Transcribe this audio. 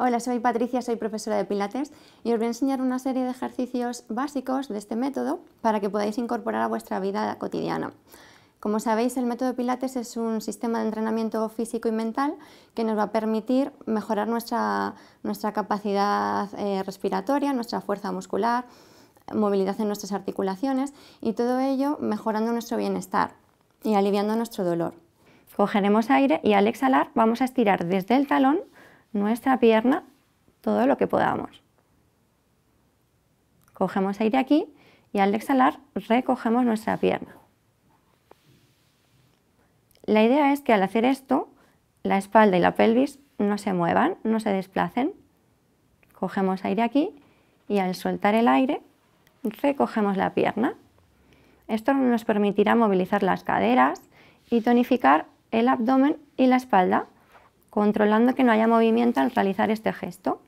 Hola, soy Patricia, soy profesora de Pilates y os voy a enseñar una serie de ejercicios básicos de este método para que podáis incorporar a vuestra vida cotidiana. Como sabéis, el método Pilates es un sistema de entrenamiento físico y mental que nos va a permitir mejorar nuestra, capacidad eh, respiratoria, nuestra fuerza muscular, movilidad en nuestras articulaciones y todo ello mejorando nuestro bienestar y aliviando nuestro dolor. Cogeremos aire y al exhalar vamos a estirar desde el talón nuestra pierna todo lo que podamos. Cogemos aire aquí y al exhalar recogemos nuestra pierna. La idea es que al hacer esto, la espalda y la pelvis no se muevan, no se desplacen. Cogemos aire aquí y al soltar el aire recogemos la pierna. Esto nos permitirá movilizar las caderas y tonificar el abdomen y la espalda controlando que no haya movimiento al realizar este gesto.